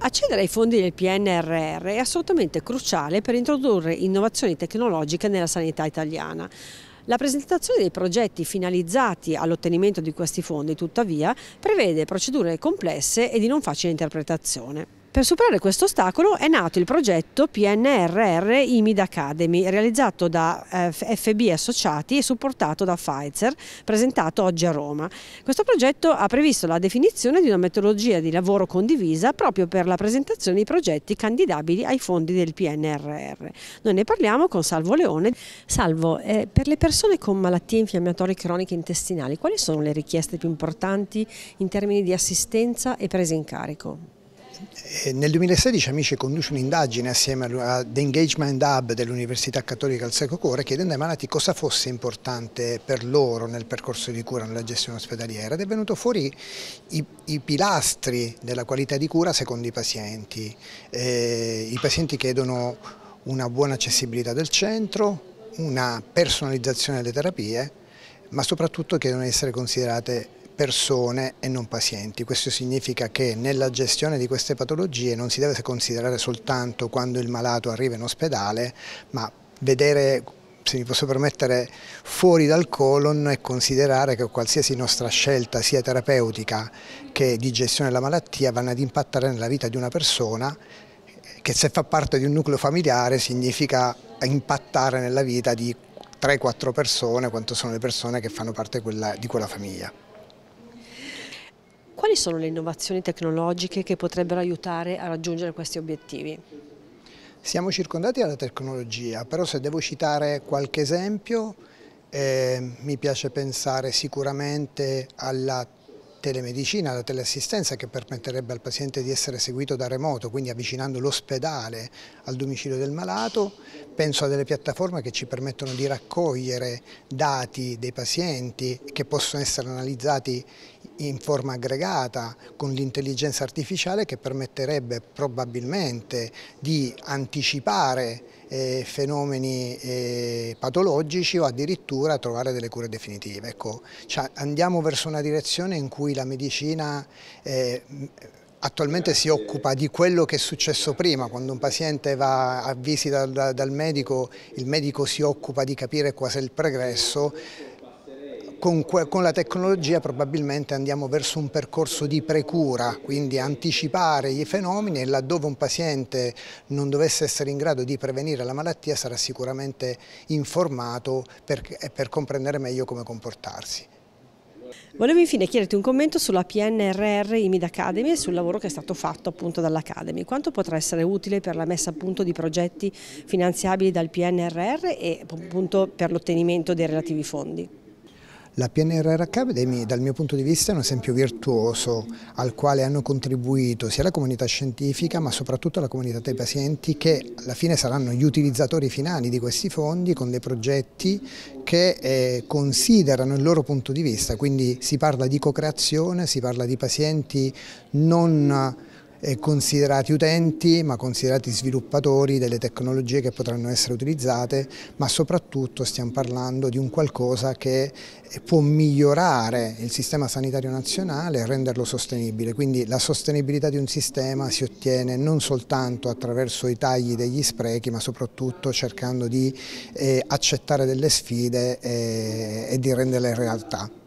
Accedere ai fondi del PNRR è assolutamente cruciale per introdurre innovazioni tecnologiche nella sanità italiana. La presentazione dei progetti finalizzati all'ottenimento di questi fondi, tuttavia, prevede procedure complesse e di non facile interpretazione. Per superare questo ostacolo è nato il progetto PNRR IMID Academy, realizzato da eh, FB Associati e supportato da Pfizer, presentato oggi a Roma. Questo progetto ha previsto la definizione di una metodologia di lavoro condivisa proprio per la presentazione di progetti candidabili ai fondi del PNRR. Noi ne parliamo con Salvo Leone. Salvo, eh, per le persone con malattie infiammatorie croniche intestinali, quali sono le richieste più importanti in termini di assistenza e presa in carico? Eh, nel 2016 Amici conduce un'indagine assieme a The Engagement Hub dell'Università Cattolica al Seco Core chiedendo ai malati cosa fosse importante per loro nel percorso di cura, nella gestione ospedaliera ed è venuto fuori i, i pilastri della qualità di cura secondo i pazienti. Eh, I pazienti chiedono una buona accessibilità del centro, una personalizzazione delle terapie ma soprattutto chiedono di essere considerate persone e non pazienti. Questo significa che nella gestione di queste patologie non si deve considerare soltanto quando il malato arriva in ospedale, ma vedere se mi posso permettere, fuori dal colon e considerare che qualsiasi nostra scelta sia terapeutica che di gestione della malattia vanno ad impattare nella vita di una persona che se fa parte di un nucleo familiare significa impattare nella vita di 3-4 persone quanto sono le persone che fanno parte di quella famiglia. Quali sono le innovazioni tecnologiche che potrebbero aiutare a raggiungere questi obiettivi? Siamo circondati dalla tecnologia, però se devo citare qualche esempio, eh, mi piace pensare sicuramente alla telemedicina, la teleassistenza che permetterebbe al paziente di essere seguito da remoto, quindi avvicinando l'ospedale al domicilio del malato, penso a delle piattaforme che ci permettono di raccogliere dati dei pazienti che possono essere analizzati in forma aggregata con l'intelligenza artificiale che permetterebbe probabilmente di anticipare eh, fenomeni eh, patologici o addirittura trovare delle cure definitive. Ecco, cioè andiamo verso una direzione in cui la medicina eh, attualmente si occupa di quello che è successo prima, quando un paziente va a visita dal, dal medico, il medico si occupa di capire quasi il pregresso, con, con, la tecnologia probabilmente andiamo verso un percorso di precura, quindi anticipare i fenomeni e laddove un paziente non dovesse essere in grado di prevenire la malattia sarà sicuramente informato per, per comprendere meglio come comportarsi. Volevo infine chiederti un commento sulla PNRR IMID Academy e sul lavoro che è stato fatto appunto dall'Academy. Quanto potrà essere utile per la messa a punto di progetti finanziabili dal PNRR e appunto per l'ottenimento dei relativi fondi? La PNRR Academy dal mio punto di vista è un esempio virtuoso al quale hanno contribuito sia la comunità scientifica ma soprattutto la comunità dei pazienti che alla fine saranno gli utilizzatori finali di questi fondi con dei progetti che eh, considerano il loro punto di vista, quindi si parla di co-creazione, si parla di pazienti non eh, considerati utenti ma considerati sviluppatori delle tecnologie che potranno essere utilizzate ma soprattutto stiamo parlando di un qualcosa che eh, può migliorare il sistema sanitario nazionale e renderlo sostenibile quindi la sostenibilità di un sistema si ottiene non soltanto attraverso i tagli degli sprechi ma soprattutto cercando di eh, accettare delle sfide e di renderle realtà.